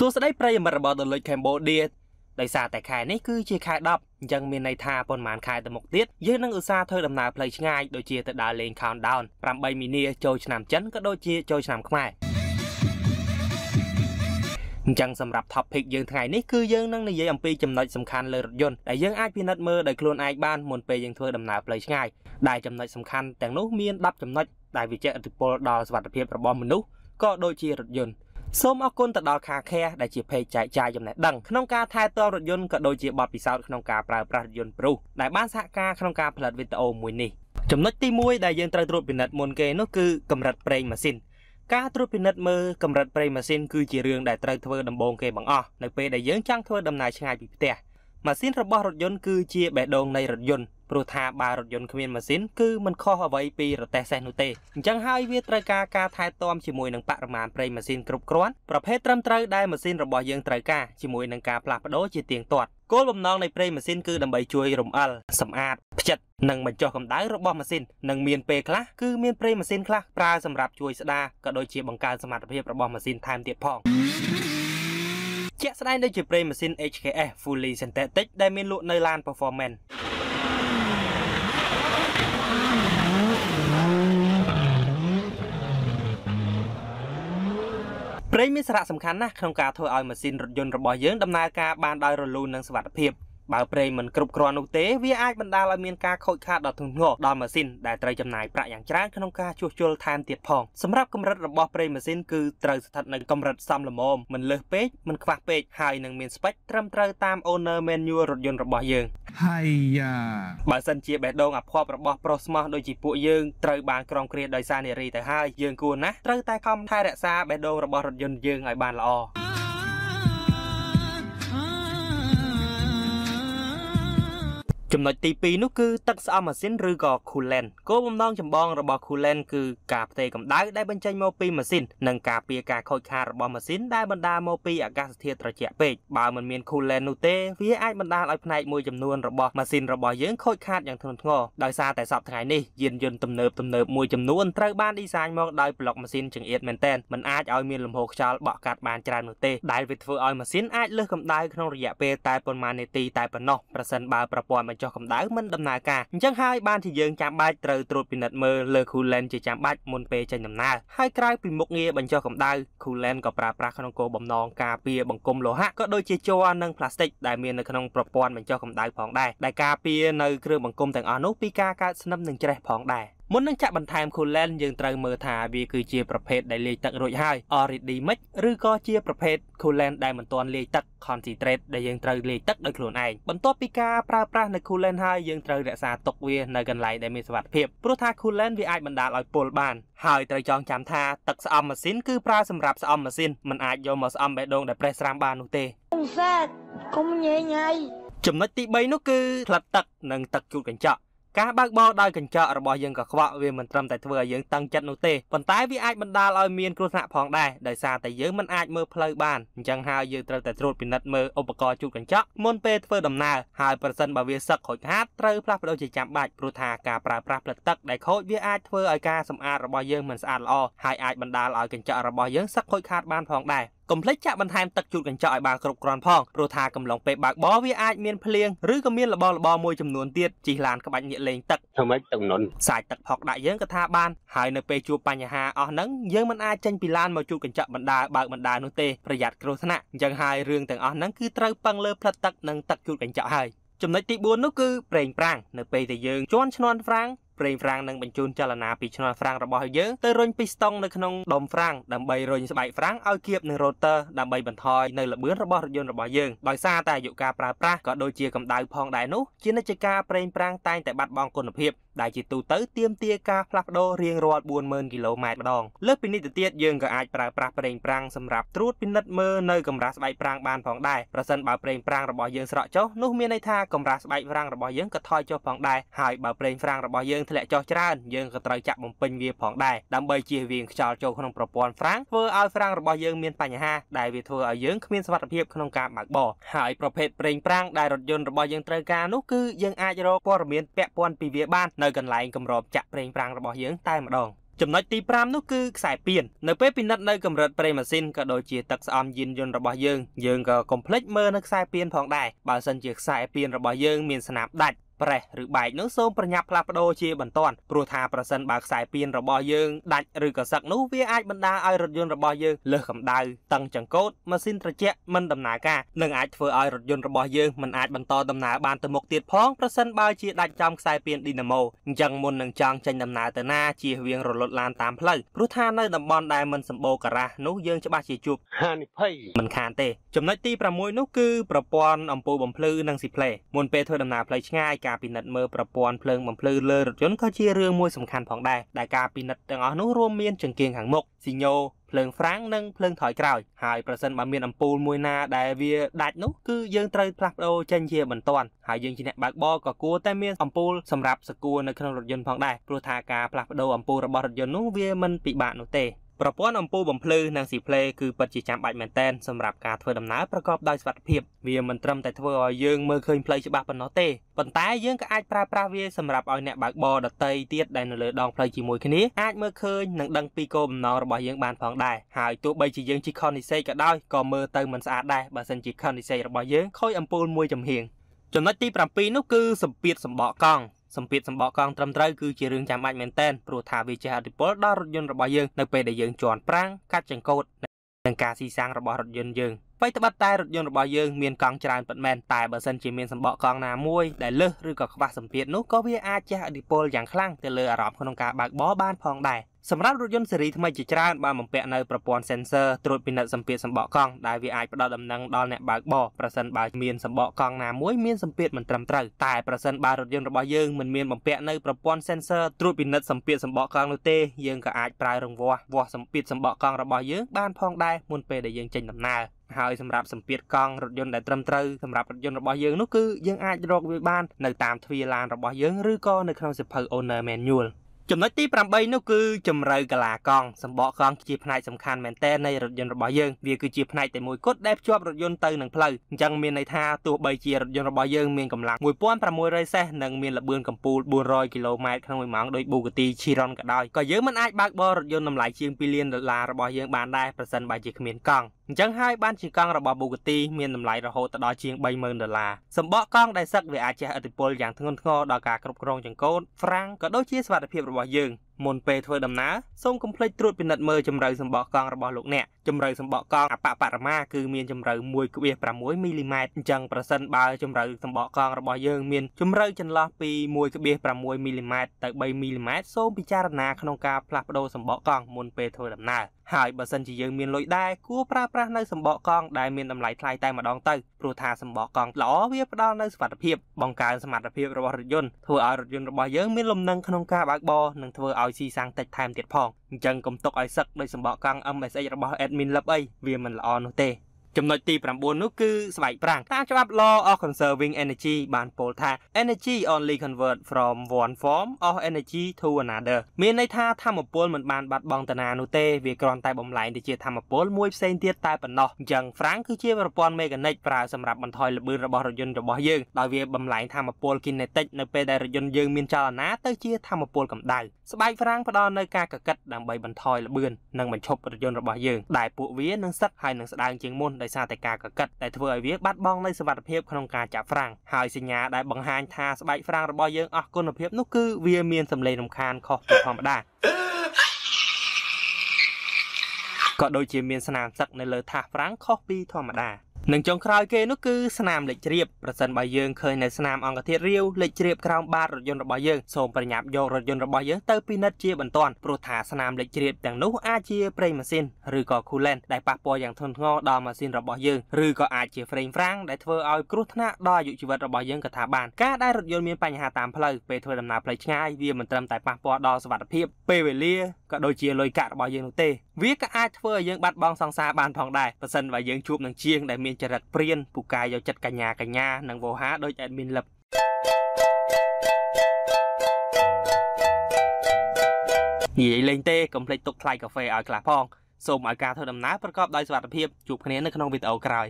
សួស្តីប្រិយមិត្តរបស់ The Lodge Cambodia ដោយសារតែខែនេះគឺជាខែ10អញ្ចឹងមានន័យថាប៉ុន្មានខែទៅមុខទៀតយើងនឹងឧស្សាហ៍ធ្វើដំណើរផ្លូវឆ្ងាយដូចជាទៅដើរលេង Countdown 8មីនាចូលឆ្នាំចិនក៏ដូចជាចូលឆ្នាំខ្មែរអញ្ចឹងសម្រាប់ topic យើងថ្ងៃនេះគឺយើងនឹងនិយាយអំពីចំណុចសំខាន់លើរថយន្តដែលយើងអាចពិនិត្យមើលដោយខ្លួនឯងបានមុនពេលយើងធ្វើដំណើរផ្លូវឆ្ងាយដែលចំណុចសំខាន់ទាំងនោះមាន10ចំណុចដែលវាជះឥទ្ធិពលដល់សុខភាពរបស់មនុស្សក៏ដូចជារថយន្តសូមអរគុណទៅដល់ខាខែដែលជាពេជ្រចែកចាយចំណេះដឹងក្នុងការថែទាំរថយន្តក៏ដូចជាបទពិសោធន៍ក្នុងការប្រើប្រាស់រថយន្តព្រុសដែលបានសហការក្នុងការផលិតវីដេអូមួយនេះចំណុចទី1ដែលយើងត្រូវត្រួតពិនិត្យមុនគេនោះគឺកម្រិតប្រេងម៉ាស៊ីនការត្រួតពិនិត្យមើលកម្រិតប្រេងម៉ាស៊ីនគឺជារឿងដែលត្រូវធ្វើដំបូងគេបង្អស់នៅពេលដែលយើងចង់ធ្វើដំណើរឆ្ងាយពីផ្ទះម៉ាស៊ីនរបស់រថយន្តគឺជាបេះដូងនៃរថយន្តព្រោះថាបើរថយន្តគ្មានម៉ាស៊ីន គឺមិនខុសអ្វីពីរទេះសេះនោះទេអញ្ចឹងហើយវាត្រូវការការថែទាំជាមួយនឹងបរិមាណប្រេងម៉ាស៊ីនគ្រប់គ្រាន់ប្រភេទត្រឹមត្រូវដែលម៉ាស៊ីនរបស់យើងត្រូវការជាមួយនឹងការផ្លាស់ប្ដូរជាទៀងទាត់គោលបំណងនៃប្រេងម៉ាស៊ីនគឺដើម្បីជួយរំអិលសម្អាតផ្ចិតនិងបញ្ចុះកម្ដៅរបស់ម៉ាស៊ីននិងមានពេលខ្លះ គឺមានប្រេងម៉ាស៊ីនខ្លះប្រើសម្រាប់ជួយស្ដារក៏ដូចជាបង្កើនសមត្ថភាពរបស់ម៉ាស៊ីនថែមទៀតផងជាក់ស្ដែងដូចជាប្រេងម៉ាស៊ីន HKS Fully Synthetic ដែលមានលក់នៅឡាន Performance ប្រេងមានសារៈសំខាន់ណាស់ក្នុងការធ្វើឲ្យម៉ាស៊ីនរថយន្តរបស់យើងដំណើរការបានដោយរលូននិងសុវត្ថិភាពបើប្រេងមិនគ្រប់គ្រាន់នោះទេវាអាចបណ្ដាលឲ្យមានការខូចខាតដល់ធ្ងន់ធ្ងរដល់ម៉ាស៊ីនដែលត្រូវចំណាយប្រាក់យ៉ាងច្រើនក្នុងការជួសជុលថែមទៀតផងសម្រាប់កម្រិតរបស់ប្រេងម៉ាស៊ីនគឺត្រូវស្ថិតនៅកម្រិតសមល្មមមិនលើសពេកមិនខ្វះពេកហើយនឹងមានស្ពេចត្រឹមត្រូវតាម owner manual រថយន្តរបស់យើងហើយយ៉ាបើសិនជាបេះដូងអាភ័ព្វរបស់ប្រុសស្មោះដូចជាពួកយើងត្រូវបានក្រំគ្រាដោយសារនារីទៅហើយយើងគួរណាស់ត្រូវតែខំថែរក្សាបេះដូងរបស់រថយន្តយើងឲ្យបានល្អចំណុចទី2នោះគឺទឹកស្អំម៉ាស៊ីនឬក៏ coolant គោលបំណងចម្បងរបស់ coolant គឺការផ្ទេរកម្ដៅដែលបញ្ចេញមកពីម៉ាស៊ីននិងការពារការខូចខាតរបស់ម៉ាស៊ីនដែលបណ្ដាលមកពីអាកាសធាតុត្រជាក់ពេកបើមិនមាន coolant នោះទេវាអាចបណ្ដាលឲ្យផ្នែកមួយចំនួនរបស់ម៉ាស៊ីនរបស់យើងខូចខាតយ៉ាងធ្ងន់ធ្ងរដោយសារតែសពថ្ងៃនេះយានយន្តទំនើបទំនើបមួយចំនួនត្រូវបានឌីហ្សាញមកដោយប្លុកម៉ាស៊ីនចង្អៀតមែនទែនมันអាចឲ្យមានលំហខ្យល់បក់កាត់បានច្រើននោះទេដែលវាធ្វើឲ្យម៉ាស៊ីនអាចលើសកម្ដៅក្នុងរយៈពេលតែប៉ុន្មាននាទីតែប៉ុណ្ណោះប្រសិនបើប្រព័ន្ធបញ្ចចុះកម្ដៅមិនដំណើរការអញ្ចឹងហើយបានជាយើងចាំបាច់ត្រូវត្រួតពិនិត្យមើលលើ coolant ជាចាំបាច់មុនពេលចេញដំណើរហើយក្រៅពីមុខងារបញ្ចុះកម្ដៅ coolant ក៏ប្រើប្រាស់ក្នុងគោលបំណងការពារបង្គុំលោហៈក៏ដូចជាជ័រនិងផ្លាស្ទិកដែលមាននៅក្នុងប្រព័ន្ធបញ្ចុះកម្ដៅផងដែរដែលការពារនៅគ្រឿងបង្គុំទាំងអស់នោះពីការកើតស្និមនិងច្រេះផងដែរមុននឹងចាក់បន្ថែម coolant យើងត្រូវមើលថាវាគឺជាប្រភេទដែលលាយទឹករួចហើយ already mix ឬក៏ជាប្រភេទ coolant ដែលមិនទាន់លាយទឹក concentrate ដែលយើងត្រូវលាយទឹកដោយខ្លួនឯងបន្ទាប់ពីការប្រើប្រាស់នៅ coolant ហើយយើងត្រូវរក្សាទុកវានៅកន្លែងដែលមានសុវត្ថិភាពព្រោះថា coolant វាអាចបណ្ដាលឲ្យពុលបានហើយត្រូវចងចាំថាទឹកស្អំម៉ាស៊ីនគឺប្រើសម្រាប់ស្អំម៉ាស៊ីនมันអាចយកមកស្អំបេះដូងដែលប្រេះស្រាំបាននោះទេសាកុំញ៉ៃញ៉ៃចំណុចទី3នោះគឺផ្លិតទឹកនិងទឹកជូតកញ្ចក់ការបើកបរដោយកញ្ចក់របស់យើងក៏ខ្វក់វាមិនត្រឹមតែធ្វើឲ្យយើងតឹងចិត្តនោះទេប៉ុន្តែវាអាចបណ្ដាលឲ្យមានគ្រោះថ្នាក់ផងដែរដោយសារតែយើងមិនអាចមើលផ្លូវបានអញ្ចឹងហើយយើងត្រូវតែត្រួតពិនិត្យមើលឧបករណ៍ជូតកញ្ចក់មុនពេលធ្វើដំណើរហើយប្រសិនបើវាសឹកខូចខាតត្រូវផ្លាស់ប្ដូរជាចាំបាច់ព្រោះថាការប្រើប្រាស់ផ្លិតទឹកដែលខូចវាអាចធ្វើឲ្យការសម្អាតរបស់យើងមិនស្អាតល្អហើយអាចបណ្ដាលឲ្យកញ្ចក់របស់យើងសឹកខូចខាតបានផងដែរកុំភ្លេចចាក់បន្ថែមទឹកជូតកញ្ចក់ឲ្យបានគ្រប់គ្រាន់ផងព្រោះថាកំឡុងពេលបើកបរវាអាច មានភ្លៀងឬក៏មានលបលបមួយចំនួនទៀតជិះឡានក្បាច់ងាកលេងទឹកធ្វើម៉េចទឹកនុនសាច់ទឹកផកដាក់យើងក៏ថាបានហើយនៅពេលជួបបញ្ហាអស់ហ្នឹងយើងមិនអាចចេញពីឡានមកជូតកញ្ចក់បណ្ដាបើកបណ្ដានោះទេប្រយ័ត្នគ្រោះថ្នាក់អញ្ចឹងហើយរឿងទាំងអស់ហ្នឹងគឺត្រូវពឹងលើផ្លិតទឹកនិងទឹកជូតកញ្ចក់ហើយចំណុចទី4នោះគឺប្រេងប្រាំងនៅពេលដែលយើងជន់ឈ្នន់ប្រាំងប្រេងហ្វ្រាំងនឹងបញ្ជូនចលនាពីឆ្នាល់ហ្វ្រាំងរបស់យើងទៅរុញពីស្តុងនៅក្នុងដុំហ្វ្រាំងដើម្បីរុញស្បែកហ្វ្រាំងឲ្យគៀបនឹង rotor ដើម្បីបន្ថយនៅល្បឿនរបស់រថយន្តរបស់យើងដោយសារតែអាយុការប្រើប្រាស់ក៏ដូចជាកម្ដៅផងដែរនោះជានិច្ចការប្រេងហ្វ្រាំងតែងតែបាត់បង់គុណភាពដែលជាទូទៅទាមទារការផ្លាស់ប្ដូររៀងរាល់40000គីឡូម៉ែត្រម្ដងលើសពីនេះទៅទៀតយើងក៏អាចប្រើប្រាស់ប្រេងប្រាំងសម្រាប់ត្រួតពិនិត្យមើលនៅកម្រាស់ស្បែកប្រាំងបានផងដែរប្រសិនបើប្រេងប្រាំងរបស់យើងស្រក់ចុះនោះមានន័យថាកម្រាស់ស្បែកប្រាំងរបស់យើងក៏ថយចុះផងដែរហើយបើប្រេងប្រាំងរបស់យើងធ្លាក់ចុះច្រើនយើងក៏ត្រូវចាក់បំពេញវាផងដែរដើម្បីជៀសវាងខ្យល់ចូលក្នុងប្រព័ន្ធហ្វ្រាំងធ្វើឲ្យហ្វ្រាំងរបស់យើងមានបញ្ហាដែលវាធ្វើឲ្យយើងគ្មានសុវត្ថិភាពក្នុងការបើកបរហើយប្រភេទប្រេងប្រាំងដែលរថយន្តរបស់យើងត្រូវការនោះគឺយើងអាចរកព័ត៌មានពាក់ព័ន្ធពីវាបាននៅកន្លែងគម្របចាក់ប្រេងប្រាំងរបស់យើងតែម្ដងចំណុចទី5នោះគឺខ្សែពៀននៅពេលពិនិត្យនៅកម្រិតប្រេងម៉ាស៊ីនក៏ដូចជាទឹកស្អំយានយន្តរបស់យើងយើងក៏កុំភ្លេចមើលនៅខ្សែពៀនផងដែរបើសិនជាខ្សែពៀនរបស់យើង មានស្នាមដាច់ប្រេះឬបែកនោះសូមប្រញាប់ផ្លាស់ប្ដូរជាបន្ទាន់ព្រោះថាប្រសិនបើខ្សែពៀនរបស់យើងដាច់ឬក៏សឹកនោះវាអាចបណ្ដាលឲ្យរថយន្តរបស់យើងលើសកម្ដៅតឹងចង្កូតម៉ាស៊ីនត្រជាក់មិនដំណើរការនិងអាចធ្វើឲ្យរថយន្តរបស់យើងមិនអាចបន្តដំណើរបានទៅមុខទៀតផងប្រសិនបើជាដាច់ចំខ្សែពៀនឌីណាម៉ូអញ្ចឹងមុននឹងចង់ចេញដំណើរទៅណាជៀសវាងរលត់ឡានតាមផ្លូវព្រោះថានៅតំបន់ដែលមិនសម្បូរការ៉ាស់នោះយើងច្បាស់ជាជួបហានិភ័យមិនខានទេចំណុចទី6នោះគឺប្រព័ន្ធអំពូលបំភ្លឺនិងស៊ីផ្លេមុនពេលធ្វើដំណើរផ្លូវឆ្ងាយការពិនិត្យមើលប្រព័ន្ធភ្លើងបំភ្លឺលើរថយន្តក៏ជារឿងមួយសំខាន់ផងដែរដែលការពិនិត្យទាំងអស់នោះរួមមានចង្គៀងខាងមុខស៊ីញោភ្លើងហ្វ្រាំងនិងភ្លើងថយក្រោយហើយប្រសិនបើមានអំពូលមួយណាដែលវាដាច់នោះគឺយើងត្រូវផ្លាស់ប្ដូរចេញជាបន្ទាន់ហើយយើងជាអ្នកបើកបរក៏គួរតែមានអំពូលសម្រាប់សកួរនៅក្នុងរថយន្តផងដែរព្រោះថាការផ្លាស់ប្ដូរអំពូលរបស់រថយន្តនោះវាមិនពិបាកនោះទេប្រព័ន្ធអំពូលបំភ្លឺនិងស៊ីផ្លេគឺពិតជាចាំបាច់មែនទែនសម្រាប់ការធ្វើដំណើរប្រកបដោយសុវត្ថិភាពវាមិនត្រឹមតែធ្វើឲ្យយើងមើលឃើញផ្លូវច្បាស់ប៉ុណ្ណោះទេប៉ុន្តែយើងក៏អាចប្រើប្រាស់វាសម្រាប់ឲ្យអ្នកបើកបរដទៃទៀតដែលនៅលើដងផ្លូវជាមួយគ្នាអាចមើលឃើញនិងដឹងពីគោលបំណងរបស់យើងបានផងដែរហើយទោះបីជាយើងជិះខុននីសេក៏ដោយក៏មើលទៅមិនស្អាតដែរបើសិនជាខុននីសេរបស់យើងខូចអំពូលមួយចំហៀងចំណុចទី7នោះគឺសម្ពាធសម្បកកង់សម្ពាធសម្បកកង់ត្រឹមត្រូវគឺជារឿងចាំបាច់មែនទែនព្រោះថាវាជះឥទ្ធិពលដល់រថយន្តរបស់យើងនៅពេលដែលយើងជន់ប្រាំងកាត់ចង្កូតនិងការស៊ីសាំងរបស់រថយន្តយើង។បីត្បិតតែរថយន្តរបស់យើងមានកង់ច្រើនប៉ុន្មានតែបើសិនជាមានសម្បកកង់ណាមួយដែលលើសឬក៏ខ្វះសម្ពាធនោះក៏វាអាចជះឥទ្ធិពលយ៉ាងខ្លាំងទៅលើអារម្មណ៍ក្នុងការបើកបរបានផងដែរសម្រាប់រថយន្តស៊េរីថ្មីជាច្រើនបានបំពាក់នៅប្រព័ន្ធ sensor ត្រួតពិនិត្យសម្ពាធសម្បកកង់ដែលវាអាចផ្ដល់ដំណឹងដល់អ្នកបើកបរប្រសិនបើមានសម្បកកង់ណាមួយមានសម្ពាធមិនត្រឹមត្រូវតែប្រសិនបើរថយន្តរបស់យើងមិនមានបំពាក់នៅប្រព័ន្ធ sensor ត្រួតពិនិត្យសម្ពាធសម្បកកង់នោះទេយើងក៏អាចប្រើរង្វាស់វាស់សម្ពាធសម្បកកង់របស់យើងបានផងដែរមុនពេលដែលយើងចេញដំណើរហើយសម្រាប់សម្ពាធកង់រថយន្តដែលត្រឹមត្រូវសម្រាប់រថយន្តរបស់យើងនោះគឺយើងអាចរកវាបាននៅតាមទ្វារឡានរបស់យើងឬក៏នៅក្នុងសៀវភៅ Owner Manual ចំណុចទី8នោះគឺចម្រូវកលាកង់សម្បកកង់ជាផ្នែកសំខាន់មែនទែននៃរថយន្តរបស់យើងវាគឺជាផ្នែកតែមួយគត់ដែលភ្ជាប់រថយន្តទៅនឹងផ្លូវអញ្ចឹងមានន័យថាទោះបីជារថយន្តរបស់យើងមានកម្លាំង1600សេះនិងមានល្បឿនកំពូល400គីឡូម៉ែត្រក្នុង1ម៉ោងដោយ Bugatti Chiron ក៏ដោយក៏យើងមិនអាចបើកបររថយន្តតម្លៃជាង2លានដុល្លាររបស់យើងបានដែរប្រសិនបើជាគ្មានកង់អញ្ចឹងហើយបានជាកង់របស់ Bugatti មានតម្លៃរហូតដល់ជាង30,000ដុល្លារសម្បកកង់ដែលសឹកវាអាចជះឥទ្ធិពលយ៉ាងធ្ងន់ធ្ងរដល់ការគ្រប់គ្រងចង្កូតហ្វ្រាំងក៏ដូចជាសុខភាពរបស់យើងមុនពេលធ្វើដំណើរសូមកុំភ្លេចត្រួតពិនិត្យមើលជម្រៅសម្បកកង់របស់លោកអ្នកជម្រៅសម្បកកង់អបបរមាគឺមានជម្រៅ1.6មីលីម៉ែត្រអញ្ចឹងប្រសិនបើជម្រៅសម្បកកង់របស់យើងមានជម្រៅចន្លោះពី1.6មីលីម៉ែត្រទៅ3មីលីម៉ែត្រសូមពិចារណាក្នុងការផ្លាស់ប្ដូរសម្បកកង់មុនពេលធ្វើដំណើរហើយបើសិនជាយើងមានលុយដែរគួរប្រើប្រាស់នៅសម្បកកង់ដែលមានតម្លៃថ្លៃតែម្ដងទៅព្រោះថាសម្បកកង់ល្អវាផ្ដល់នូវសុវត្ថិភាពបង្កើនសមត្ថភាពរបស់រថយន្តធ្វើឲ្យរថយន្តរបស់យើងមានលំនឹងក្នុងការបើកបរនិងធ្វើឲ្យឲ្យស៊ីសាំងតិចថែមទៀតផងអញ្ចឹងកុំទុកឲ្យសឹកដោយសម្បកកង់ MSH របស់ admin lab អីវាមិនល្អនោះទេចំណុចទី9នោះគឺស្បែកប្រាំងតាមច្បាប់ Law of Conserving Energy បានពោលថា energy only convert from one form of energy to another មានន័យថាធម្មពលមិនបានបាត់បង់ទៅណានោះទេវាគ្រាន់តែបំលែងទៅជាធម្មពលមួយផ្សេងទៀតតែប៉ុណ្ណោះអញ្ចឹងហ្វ្រាំងគឺជាប្រព័ន្ធមេកានិកប្រើសម្រាប់បន្ថយល្បឿនរបស់រថយន្តរបស់យើងដោយវាបំលែងធម្មពល kinetic នៅពេលដែលរថយន្តយើងមានចលនាទៅជាធម្មពលកម្ដៅស្បែកហ្វ្រាំងផ្ដល់នៅការកកិតដើម្បីបន្ថយល្បឿននិងបញ្ឈប់រថយន្តរបស់យើងដែលពួកវានឹងសឹកហើយនឹងស្ដើងជាងមុនដដោយសារតែការកកិតដែលធ្វើឲ្យវាបាត់បង់នូវសមត្ថភាពក្នុងការចាក់ហ្វ្រាំងហើយសញ្ញាដែលបង្ហាញថាស្បែកហ្វ្រាំងរបស់យើងអស់គុណភាពនោះគឺវាមានសម្លេងរំខានខុសពីធម្មតាក៏ដូចជាមានស្នាមសឹកនៅលើថាសហ្វ្រាំងខុសពីធម្មតានិងចុងក្រោយគេនោះគឺស្នាមលេខជ្រាបប្រសិនបើយើងឃើញនៅស្នាមអង្គធាតុរាវលេខជ្រាបក្រោមបាតរថយន្តរបស់យើងសូមប្រញាប់យករថយន្តរបស់យើងទៅពិនិត្យជាបន្ទាន់ព្រោះថាស្នាមលេខជ្រាបទាំងនោះអាចជាប្រេងម៉ាស៊ីនឬក៏ coolant ដែលប៉ះពាល់យ៉ាងធ្ងន់ធ្ងរដល់ម៉ាស៊ីនរបស់យើងឬក៏អាចជា frame ហ្វ្រាំងដែលធ្វើឲ្យគ្រោះថ្នាក់ដល់អាយុជីវិតរបស់យើងក៏ថាបានការដែលរថយន្តមានបញ្ហាតាមផ្លូវពេលធ្វើដំណើរផ្លូវឆ្ងាយវាមិនត្រឹមតែប៉ះពាល់ដល់សុវត្ថិភាពពេលវេលាក៏ដូចជាលុយកាក់របស់យើងនោះទេវាក៏អាចធ្វើឲ្យយើងបាត់បង់សង្សារបានផងដែរប៉ះសិនបើយើងជួបនឹងជាងដែលមានចរិតព្រានពូកាយយកចិត្តកញ្ញាកញ្ញានិងវោហាដោយ admin លឹបនិយាយលេងទេកុំភ្លេចទុកថ្លៃកាហ្វេឲ្យខ្លះផងសូមឲ្យការធ្វើដំណើរប្រកបដោយសុវត្ថិភាពជួបគ្នានៅក្នុងវីដេអូក្រោយ